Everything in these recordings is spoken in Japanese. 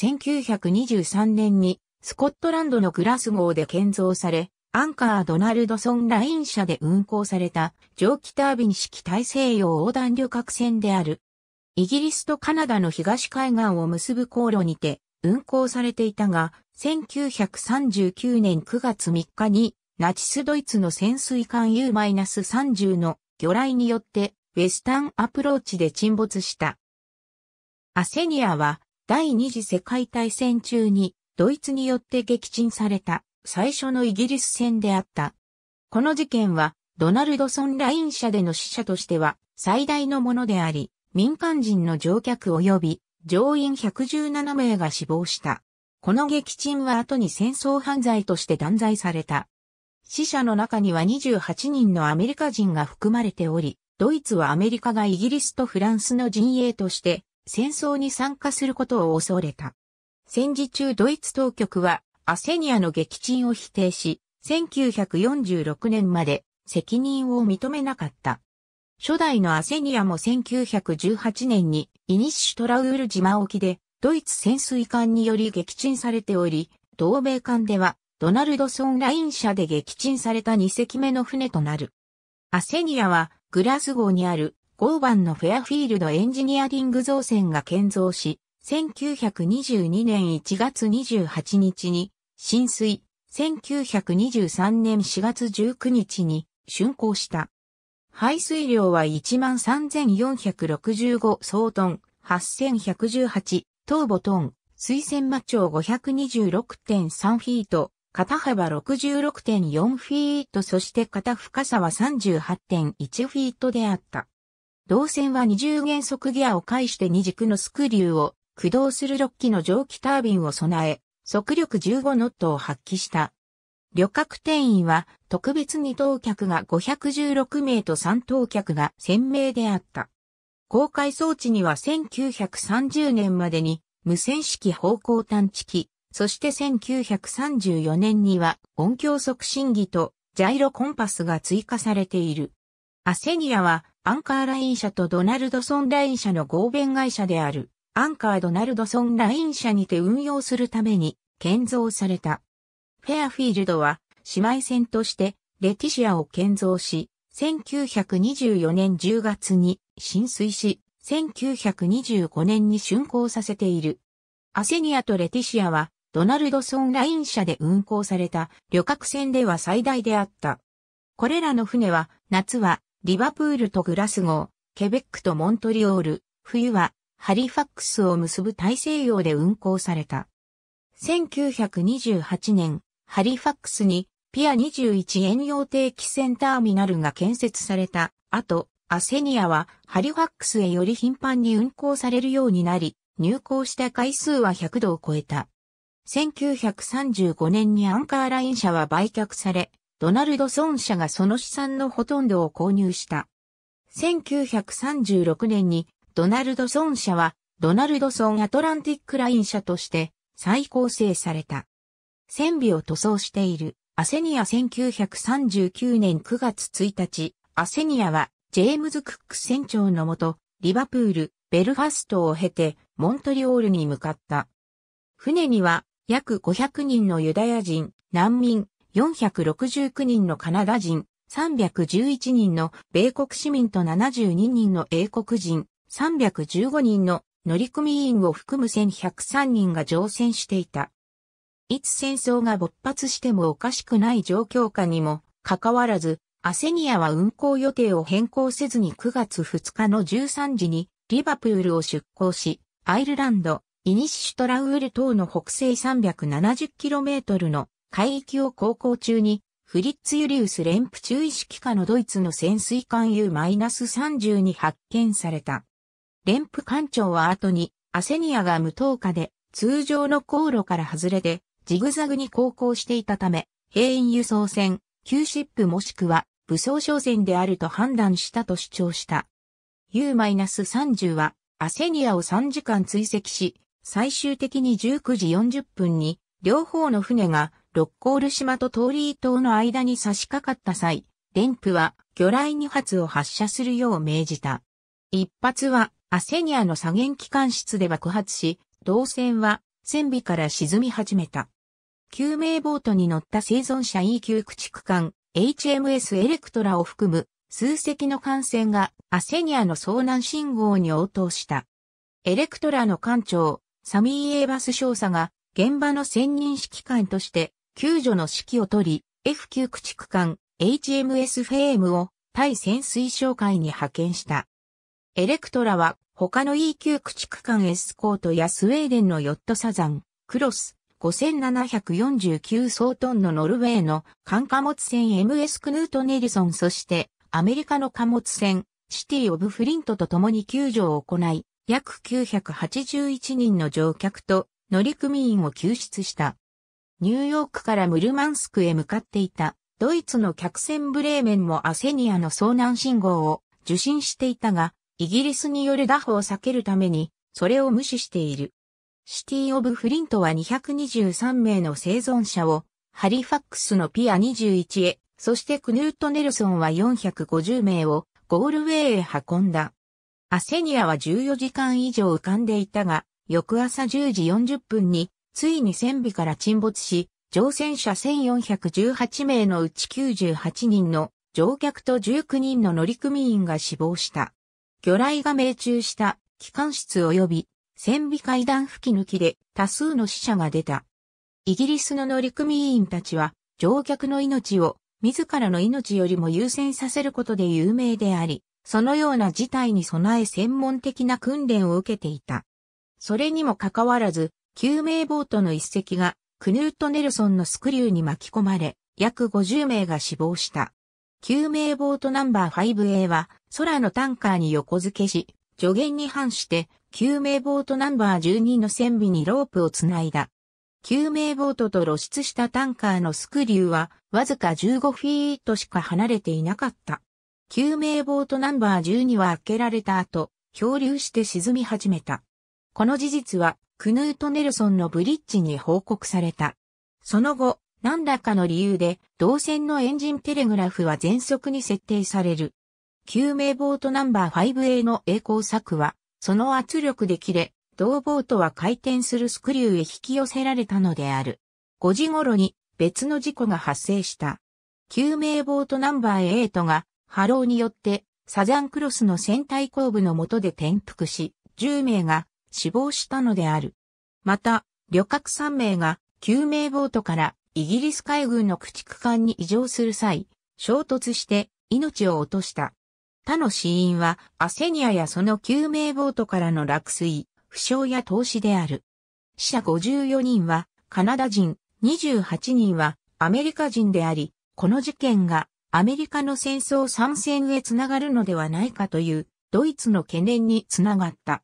1923年にスコットランドのグラスゴーで建造され、アンカードナルドソンライン社で運行された蒸気タービン式大西洋横断旅客船である。イギリスとカナダの東海岸を結ぶ航路にて運行されていたが、1939年9月3日にナチスドイツの潜水艦 U-30 の魚雷によってウェスタンアプローチで沈没した。アセニアは第二次世界大戦中にドイツによって撃沈された最初のイギリス戦であった。この事件はドナルドソンライン社での死者としては最大のものであり、民間人の乗客及び乗員117名が死亡した。この撃沈は後に戦争犯罪として断罪された。死者の中には28人のアメリカ人が含まれており、ドイツはアメリカがイギリスとフランスの陣営として戦争に参加することを恐れた。戦時中ドイツ当局はアセニアの撃沈を否定し、1946年まで責任を認めなかった。初代のアセニアも1918年にイニッシュトラウール島沖でドイツ潜水艦により撃沈されており、同米艦ではドナルドソンライン社で撃沈された2隻目の船となる。アセニアはグラスゴーにある合板のフェアフィールドエンジニアリング造船が建造し、1922年1月28日に浸水、1923年4月19日に竣工した。排水量は13,465総トン、8,118トーボトン、水洗魔長526.3フィート、肩幅66.4フィート、そして肩深さは38.1フィートであった。動線は20原速ギアを介して二軸のスクリューを駆動する6機の蒸気タービンを備え、速力15ノットを発揮した。旅客定員は特別二等客が516名と三等客が1000名であった。公開装置には1930年までに無線式方向探知機、そして1934年には音響促進儀とジャイロコンパスが追加されている。アセニアはアンカーライン社とドナルドソンライン社の合弁会社である、アンカードナルドソンライン社にて運用するために建造された。フェアフィールドは姉妹船としてレティシアを建造し、1924年10月に浸水し、1925年に竣工させている。アセニアとレティシアはドナルドソンライン社で運航された旅客船では最大であった。これらの船は夏はリバプールとグラスゴー、ケベックとモントリオール、冬はハリファックスを結ぶ大西洋で運行された。1928年、ハリファックスにピア21遠洋定期船ターミナルが建設された後、アセニアはハリファックスへより頻繁に運行されるようになり、入港した回数は100度を超えた。1935年にアンカーライン社は売却され、ドナルドソン社がその資産のほとんどを購入した。1936年にドナルドソン社はドナルドソンアトランティックライン社として再構成された。戦備を塗装しているアセニア1939年9月1日、アセニアはジェームズ・クック船長のもと、リバプール、ベルファストを経てモントリオールに向かった。船には約500人のユダヤ人、難民、469人のカナダ人、311人の米国市民と72人の英国人、315人の乗組員を含む1103人が乗船していた。いつ戦争が勃発してもおかしくない状況下にも、かかわらず、アセニアは運航予定を変更せずに9月2日の13時にリバプールを出港し、アイルランド、イニッシュトラウール島の北西 370km の海域を航行中に、フリッツ・ユリウス連プ注意式下のドイツの潜水艦 U-30 に発見された。連プ艦長は後に、アセニアが無投下で、通常の航路から外れて、ジグザグに航行していたため、兵員輸送船、キューシップもしくは武装商船であると判断したと主張した。U-30 はアセニアを3時間追跡し、最終的に19時40分に両方の船が六甲ル島と通り島の間に差し掛かった際、電布は魚雷2発を発射するよう命じた。一発はアセニアの左舷機関室で爆発し、導線は船尾から沈み始めた。救命ボートに乗った生存者 E 級駆逐艦 HMS エレクトラを含む数隻の艦船がアセニアの遭難信号に応答した。エレクトラの艦長、サミー・エーバス少佐が現場の専任指揮官として救助の指揮を取り、F9 駆逐艦 HMS フェームを対潜水哨戒に派遣した。エレクトラは他の E9 駆逐艦エスコートやスウェーデンのヨットサザン、クロス、5749総トンのノルウェーの艦貨物船 MS クヌート・ネリソンそしてアメリカの貨物船シティ・オブ・フリントと共に救助を行い約981人の乗客と乗組員を救出した。ニューヨークからムルマンスクへ向かっていた、ドイツの客船ブレーメンもアセニアの遭難信号を受信していたが、イギリスによる打破を避けるために、それを無視している。シティ・オブ・フリントは223名の生存者を、ハリファックスのピア21へ、そしてクヌート・ネルソンは450名をゴールウェイへ運んだ。アセニアは14時間以上浮かんでいたが、翌朝10時40分についに船尾から沈没し、乗船者1418名のうち98人の乗客と19人の乗組員が死亡した。魚雷が命中した機関室及び船尾階段吹き抜きで多数の死者が出た。イギリスの乗組員たちは乗客の命を自らの命よりも優先させることで有名であり、そのような事態に備え専門的な訓練を受けていた。それにもかかわらず、救命ボートの一隻がクヌート・ネルソンのスクリューに巻き込まれ、約50名が死亡した。救命ボートナンバー 5A は空のタンカーに横付けし、助言に反して救命ボートナンバー12の船尾にロープをつないだ。救命ボートと露出したタンカーのスクリューはわずか15フィートしか離れていなかった。救命ボートナンバー12は開けられた後、漂流して沈み始めた。この事実はクヌート・ネルソンのブリッジに報告された。その後、何らかの理由で、同線のエンジンテレグラフは全速に設定される。救命ボートナンバー 5A の栄光策は、その圧力で切れ、同ボートは回転するスクリューへ引き寄せられたのである。5時頃に別の事故が発生した。救命ボートナンバー8が波浪によってサザンクロスの船体後部の下で転覆し、10名が死亡したのである。また、旅客3名が救命ボートからイギリス海軍の駆逐艦に移乗する際、衝突して命を落とした。他の死因はアセニアやその救命ボートからの落水、負傷や投資である。死者54人はカナダ人、28人はアメリカ人であり、この事件がアメリカの戦争参戦へつながるのではないかというドイツの懸念につながった。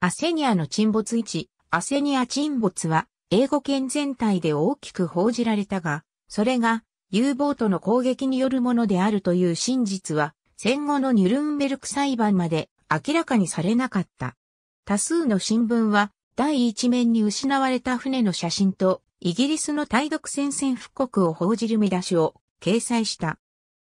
アセニアの沈没位置、アセニア沈没は、英語圏全体で大きく報じられたが、それが U ボートの攻撃によるものであるという真実は、戦後のニュルンベルク裁判まで明らかにされなかった。多数の新聞は、第一面に失われた船の写真と、イギリスの対独戦線復刻を報じる見出しを掲載した。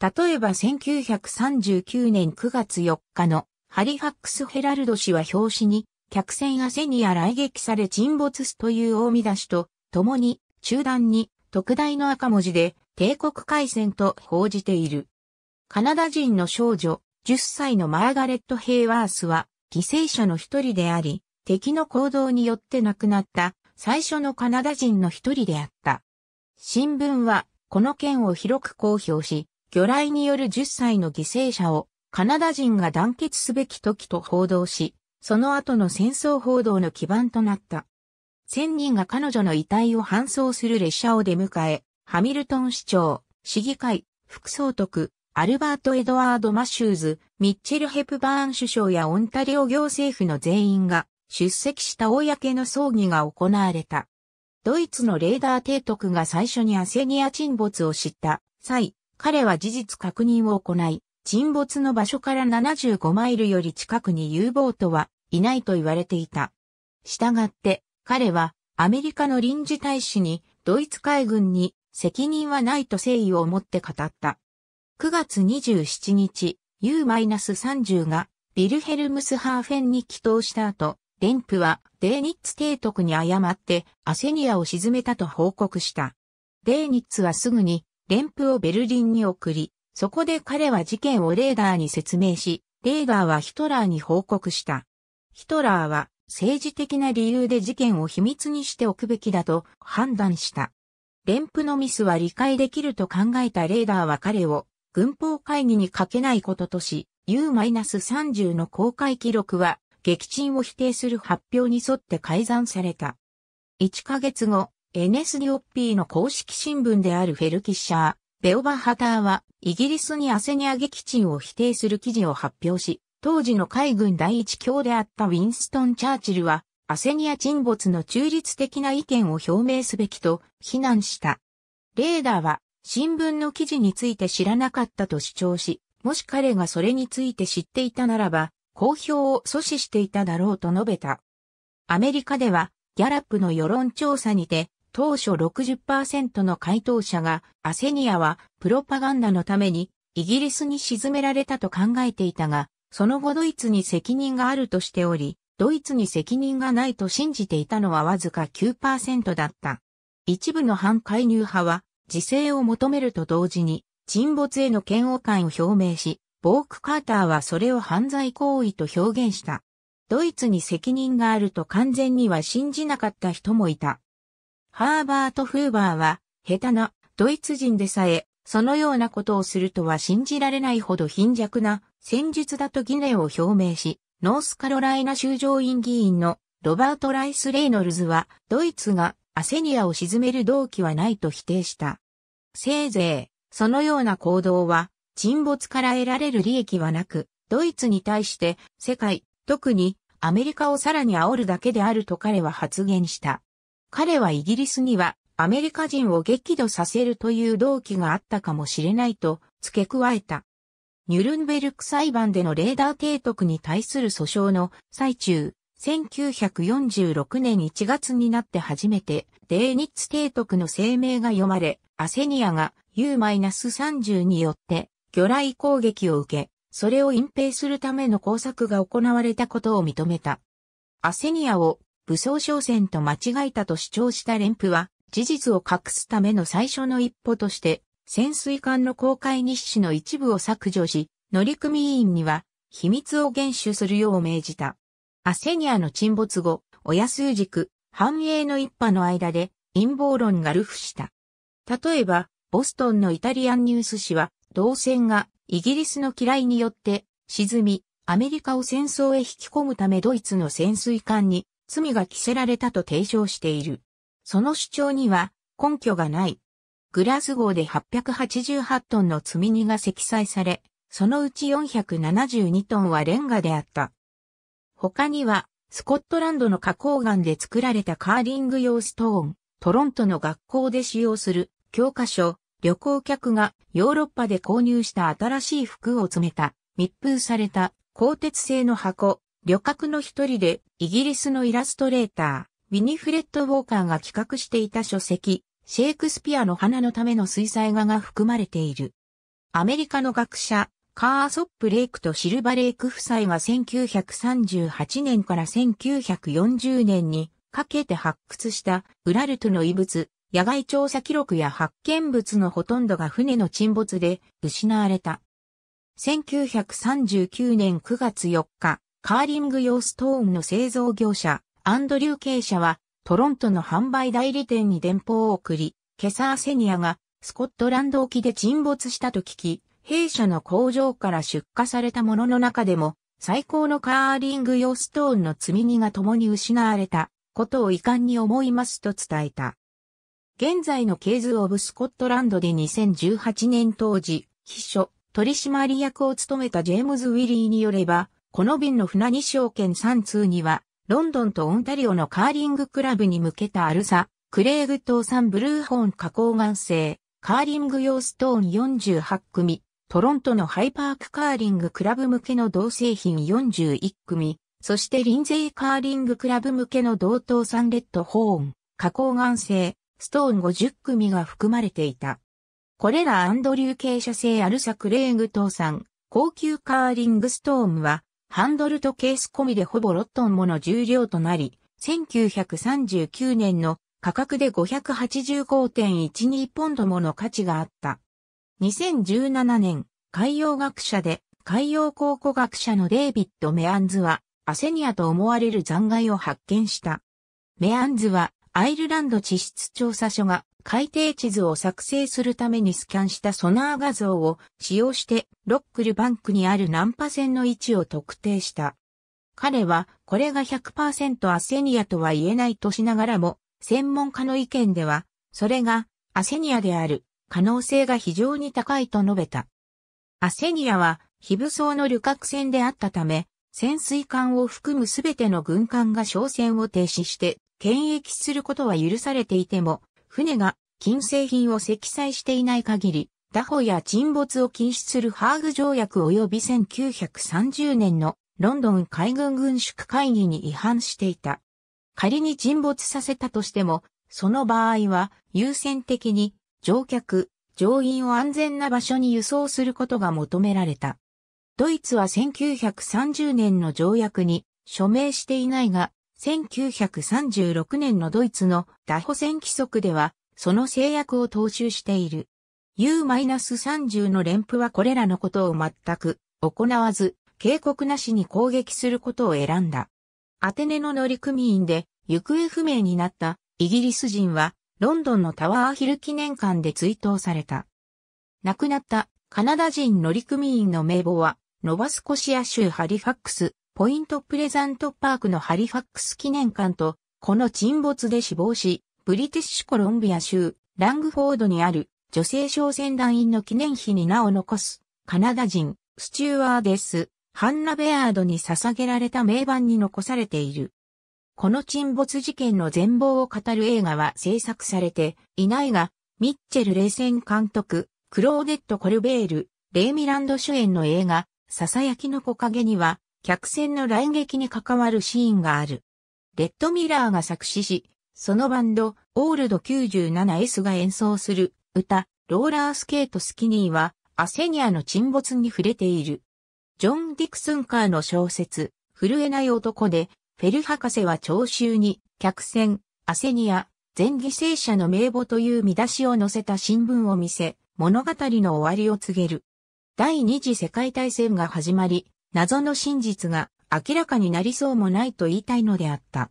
例えば1939年9月4日のハリファックス・ヘラルド氏は表紙に、客船アセニア来撃され沈没すという大見出しと、共に、中段に、特大の赤文字で、帝国海戦と報じている。カナダ人の少女、10歳のマーガレット・ヘイワースは、犠牲者の一人であり、敵の行動によって亡くなった最初のカナダ人の一人であった。新聞はこの件を広く公表し、魚雷による10歳の犠牲者をカナダ人が団結すべき時と報道し、その後の戦争報道の基盤となった。1000人が彼女の遺体を搬送する列車を出迎え、ハミルトン市長、市議会、副総督、アルバート・エドワード・マシューズ、ミッチェル・ヘプバーン首相やオンタリオ行政府の全員が出席した公の葬儀が行われた。ドイツのレーダー提督が最初にアセニア沈没を知った際、彼は事実確認を行い、沈没の場所から75マイルより近くに U ボートはいないと言われていた。したがって彼はアメリカの臨時大使にドイツ海軍に責任はないと誠意を持って語った。9月27日、U-30 がビルヘルムスハーフェンに帰投した後、デンプはデーニッツ提督に誤ってアセニアを沈めたと報告した。デーニッツはすぐにレンプをベルリンに送り、そこで彼は事件をレーダーに説明し、レーダーはヒトラーに報告した。ヒトラーは政治的な理由で事件を秘密にしておくべきだと判断した。連符のミスは理解できると考えたレーダーは彼を軍法会議にかけないこととし、U-30 の公開記録は撃沈を否定する発表に沿って改ざんされた。1ヶ月後、NSDOP ッピーの公式新聞であるフェルキッシャー、ベオバハターはイギリスにアセニア撃沈を否定する記事を発表し、当時の海軍第一強であったウィンストン・チャーチルは、アセニア沈没の中立的な意見を表明すべきと非難した。レーダーは新聞の記事について知らなかったと主張し、もし彼がそれについて知っていたならば、公表を阻止していただろうと述べた。アメリカでは、ギャラップの世論調査にて、当初60%の回答者が、アセニアはプロパガンダのためにイギリスに沈められたと考えていたが、その後ドイツに責任があるとしており、ドイツに責任がないと信じていたのはわずか9%だった。一部の反介入派は、自制を求めると同時に、沈没への嫌悪感を表明し、ボーク・カーターはそれを犯罪行為と表現した。ドイツに責任があると完全には信じなかった人もいた。ハーバート・フーバーは、下手なドイツ人でさえ、そのようなことをするとは信じられないほど貧弱な戦術だと疑念を表明し、ノースカロライナ州上院議員のロバート・ライス・レイノルズは、ドイツがアセニアを沈める動機はないと否定した。せいぜい、そのような行動は、沈没から得られる利益はなく、ドイツに対して世界、特にアメリカをさらに煽るだけであると彼は発言した。彼はイギリスにはアメリカ人を激怒させるという動機があったかもしれないと付け加えた。ニュルンベルク裁判でのレーダー提督に対する訴訟の最中、1946年1月になって初めて、デーニッツ提督の声明が読まれ、アセニアが U-30 によって魚雷攻撃を受け、それを隠蔽するための工作が行われたことを認めた。アセニアを武装商船と間違えたと主張した連布は、事実を隠すための最初の一歩として、潜水艦の公開日誌の一部を削除し、乗組員には秘密を厳守するよう命じた。アセニアの沈没後、親数軸、繁栄の一派の間で陰謀論が流布した。例えば、ボストンのイタリアンニュース紙は、同船がイギリスの嫌いによって沈み、アメリカを戦争へ引き込むためドイツの潜水艦に罪が着せられたと提唱している。その主張には根拠がない。グラス号で888トンの積み荷が積載され、そのうち472トンはレンガであった。他には、スコットランドの花崗岩で作られたカーリング用ストーン、トロントの学校で使用する教科書、旅行客がヨーロッパで購入した新しい服を詰めた、密封された鋼鉄製の箱、旅客の一人で、イギリスのイラストレーター、ウィニフレッド・ウォーカーが企画していた書籍、シェイクスピアの花のための水彩画が含まれている。アメリカの学者、カーソップ・レイクとシルバ・レイク夫妻は1938年から1940年にかけて発掘したウラルトの遺物、野外調査記録や発見物のほとんどが船の沈没で失われた。1939年9月4日、カーリング用ストーンの製造業者、アンドリュー・ケイ社は、トロントの販売代理店に電報を送り、ケサー・セニアが、スコットランド沖で沈没したと聞き、弊社の工場から出荷されたものの中でも、最高のカーリング用ストーンの積み荷が共に失われたことを遺憾に思いますと伝えた。現在のケーズ・オブ・スコットランドで2018年当時、秘書、取締役を務めたジェームズ・ウィリーによれば、この便の船2証券3通には、ロンドンとオンタリオのカーリングクラブに向けたアルサ、クレーグ島産ブルーホーン加工岩製、カーリング用ストーン48組、トロントのハイパークカーリングクラブ向けの同製品41組、そしてリンゼイカーリングクラブ向けの同等産レッドホーン、加工岩製、ストーン50組が含まれていた。これらアンドリュー傾斜性アルサクレーグ島産、高級カーリングストーンは、ハンドルとケース込みでほぼ6トンもの重量となり、1939年の価格で585.12ポンドもの価値があった。2017年、海洋学者で海洋考古学者のデイビッド・メアンズは、アセニアと思われる残骸を発見した。メアンズは、アイルランド地質調査所が海底地図を作成するためにスキャンしたソナー画像を使用してロックルバンクにあるナンパ船の位置を特定した。彼はこれが100%アセニアとは言えないとしながらも、専門家の意見では、それがアセニアである可能性が非常に高いと述べた。アセニアは非武装の旅客船であったため、潜水艦を含むすべての軍艦が商船を停止して検疫することは許されていても、船が金製品を積載していない限り、打歩や沈没を禁止するハーグ条約及び1930年のロンドン海軍軍縮会議に違反していた。仮に沈没させたとしても、その場合は優先的に乗客、乗員を安全な場所に輸送することが求められた。ドイツは1930年の条約に署名していないが、1936年のドイツの打保戦規則では、その制約を踏襲している。U-30 の連符はこれらのことを全く行わず、警告なしに攻撃することを選んだ。アテネの乗組員で行方不明になったイギリス人は、ロンドンのタワーヒル記念館で追悼された。亡くなったカナダ人乗組員の名簿は、ノバスコシア州ハリファックスポイントプレザントパークのハリファックス記念館と、この沈没で死亡し、ブリティッシュコロンビア州、ラングフォードにある女性商船団員の記念碑に名を残す、カナダ人、スチュワーデス、ハンナ・ベアードに捧げられた名盤に残されている。この沈没事件の全貌を語る映画は制作されていないが、ミッチェル・冷戦監督、クローデット・コルベール、レイ・ミランド主演の映画、ささやきの木陰には、客船の来撃に関わるシーンがある。レッドミラーが作詞し、そのバンド、オールド 97S が演奏する歌、ローラースケートスキニーは、アセニアの沈没に触れている。ジョン・ディクスンカーの小説、震えない男で、フェル博士は聴衆に、客船、アセニア、全犠牲者の名簿という見出しを載せた新聞を見せ、物語の終わりを告げる。第二次世界大戦が始まり、謎の真実が明らかになりそうもないと言いたいのであった。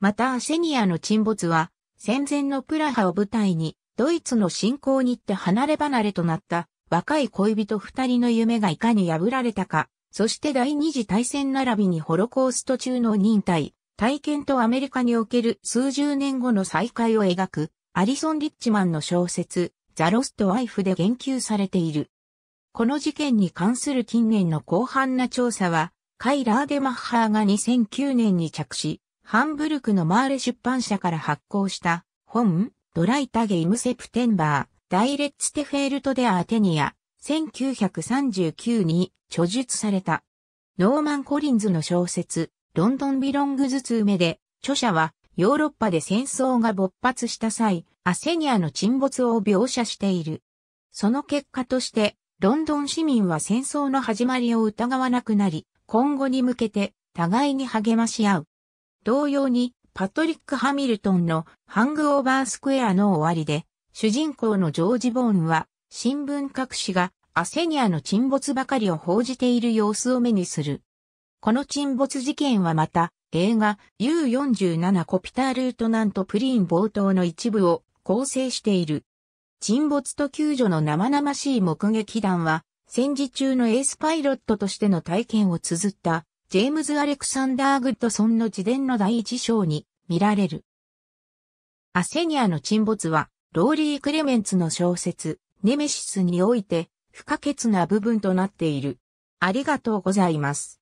またアセニアの沈没は戦前のプラハを舞台にドイツの侵攻に行って離れ離れとなった若い恋人二人の夢がいかに破られたか、そして第二次大戦並びにホロコースト中の忍耐、体験とアメリカにおける数十年後の再会を描くアリソン・リッチマンの小説ザ・ロスト・ワイフで言及されている。この事件に関する近年の広範な調査は、カイ・ラーデマッハーが2009年に着手、ハンブルクのマーレ出版社から発行した本、ドライタゲイムセプテンバー、ダイレッツテフェルトデアーテニア、1939に著述された。ノーマン・コリンズの小説、ロンドン・ビロングズ2目で、著者はヨーロッパで戦争が勃発した際、アセニアの沈没を描写している。その結果として、ロンドン市民は戦争の始まりを疑わなくなり、今後に向けて互いに励まし合う。同様に、パトリック・ハミルトンのハングオーバースクエアの終わりで、主人公のジョージ・ボーンは、新聞各紙がアセニアの沈没ばかりを報じている様子を目にする。この沈没事件はまた、映画 U47 コピタールートナントプリン冒頭の一部を構成している。沈没と救助の生々しい目撃談は、戦時中のエースパイロットとしての体験を綴った、ジェームズ・アレクサンダー・グッドソンの自伝の第一章に見られる。アセニアの沈没は、ローリー・クレメンツの小説、ネメシスにおいて、不可欠な部分となっている。ありがとうございます。